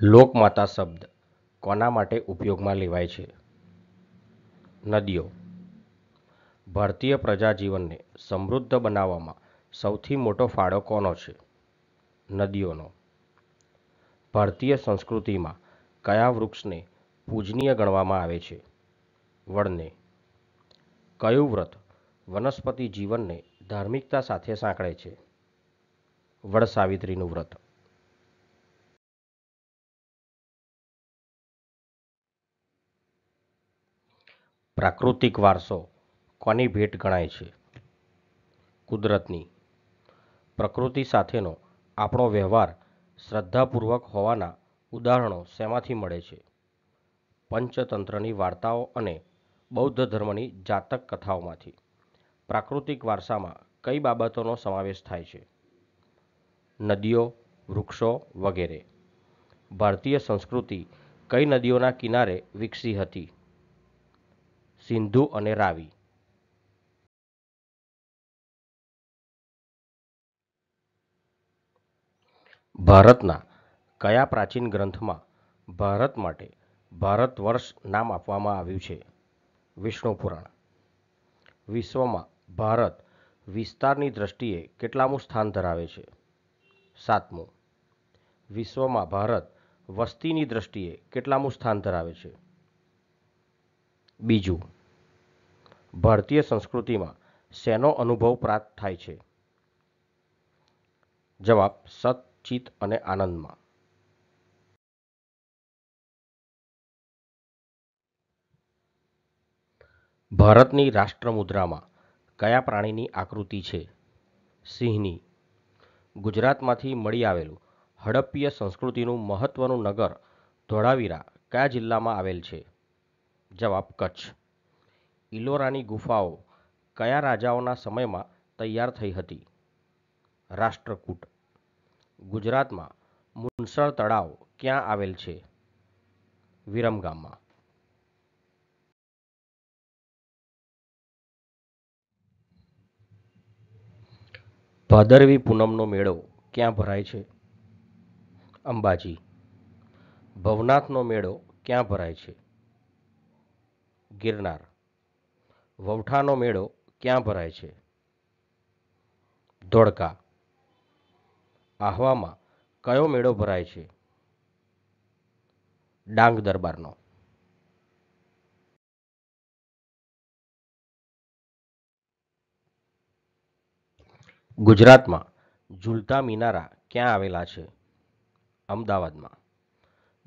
લોકમાતા શબ્દ કોના માટે ઉપયોગમાં લેવાય છે નદીઓ ભારતીય પ્રજાજીવનને સમૃદ્ધ બનાવવામાં સૌથી મોટો ફાળો કોનો છે નદીઓનો ભારતીય સંસ્કૃતિમાં કયા વૃક્ષને પૂજનીય ગણવામાં આવે છે વળને કયું વ્રત વનસ્પતિ જીવનને ધાર્મિકતા સાથે સાંકળે છે વડ સાવિત્રીનું વ્રત પ્રાકૃતિક વારસો કોની ભેટ ગણાય છે કુદરતની પ્રકૃતિ સાથેનો આપણો વ્યવહાર શ્રદ્ધાપૂર્વક હોવાના ઉદાહરણો શેમાંથી મળે છે પંચતંત્રની વાર્તાઓ અને બૌદ્ધ ધર્મની જાતક કથાઓમાંથી પ્રાકૃતિક વારસામાં કઈ બાબતોનો સમાવેશ થાય છે નદીઓ વૃક્ષો વગેરે ભારતીય સંસ્કૃતિ કઈ નદીઓના કિનારે વિકસી હતી સિંધુ અને રાવી ભારતના કયા પ્રાચીન ગ્રંથમાં ભારત માટે ભારત વર્ષ નામ આપવામાં આવ્યું છે વિષ્ણુ પુરાણ વિશ્વમાં ભારત વિસ્તારની દ્રષ્ટિએ કેટલામું સ્થાન ધરાવે છે સાતમું વિશ્વમાં ભારત વસ્તીની દ્રષ્ટિએ કેટલામું સ્થાન ધરાવે છે બીજું ભારતીય સંસ્કૃતિમાં શેનો અનુભવ પ્રાપ્ત થાય છે જવાબ સત ચિત્ત અને આનંદમાં ભારતની રાષ્ટ્રમુદ્રામાં કયા પ્રાણીની આકૃતિ છે સિંહની ગુજરાતમાંથી મળી આવેલું હડપ્પીય સંસ્કૃતિનું મહત્વનું નગર ધોળાવીરા કયા જિલ્લામાં આવેલ છે જવાબ કચ્છ ઇલોરાની ગુફાઓ કયા રાજાઓના સમયમાં તૈયાર થઈ હતી રાષ્ટ્રકૂટ ગુજરાતમાં મુનસર તળાવ ક્યાં આવેલ છે વિરમગામમાં ભાદરવી પૂનમનો મેળો ક્યાં ભરાય છે અંબાજી ભવનાથનો મેળો ક્યાં ભરાય છે ગિરનાર વવઠાનો મેળો ક્યાં ભરાય છે ધોળકા આહવામાં કયો મેળો ભરાય છે ડાંગ દરબારનો ગુજરાતમાં ઝૂલતા મિનારા ક્યાં આવેલા છે અમદાવાદમાં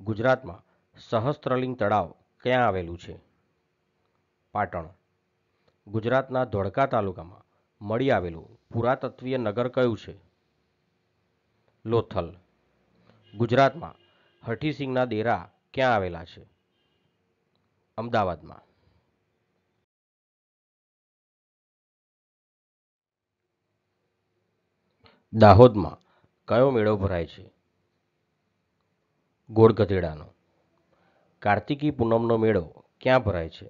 ગુજરાતમાં સહસ્ત્રલિંગ તળાવ ક્યાં આવેલું છે પાટણ ગુજરાતના ધોળકા તાલુકામાં મળી આવેલું પુરાતત્વીય નગર કયું છે લોથલ ગુજરાતમાં હઠીસિંહના દેરા ક્યાં આવેલા છે અમદાવાદમાં દાહોદમાં કયો મેળો ભરાય છે ગોળ ગધેડાનો કાર્તિકી પૂનમનો મેળો ક્યાં ભરાય છે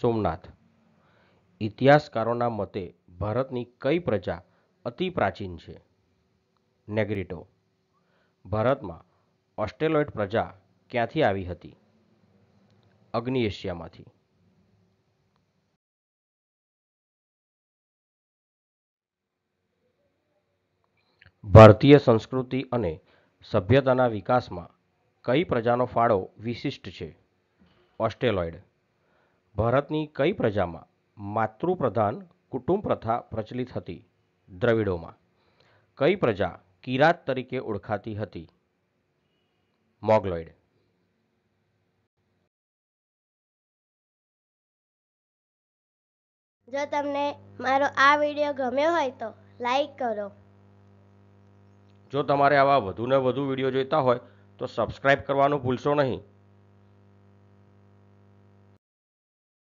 સોમનાથ ઇતિહાસકારોના મતે ભારતની કઈ પ્રજા અતિ પ્રાચીન છે નેગ્રિટો ભારતમાં ઓસ્ટેલોઇડ પ્રજા ક્યાંથી આવી હતી અગ્નિ એશિયામાંથી ભારતીય સંસ્કૃતિ અને સભ્યતાના વિકાસમાં કઈ પ્રજાનો ફાળો વિશિષ્ટ છે ઓસ્ટેલોઇડ ભારતની કઈ પ્રજામાં માતૃપ્રધાન કુટુંબ પ્રથા પ્રચલિત હતી દ્રવિડોમાં કઈ પ્રજા કિરાત તરીકે ઓળખાતી હતી મોગલોઇડ જો તમને મારો આ વિડીયો ગમ્યો હોય તો લાઈક કરો જો તમારે આવા વધુ ને વધુ વિડીયો જોઈતા હોય તો સબસ્ક્રાઇબ કરવાનું ભૂલશો નહીં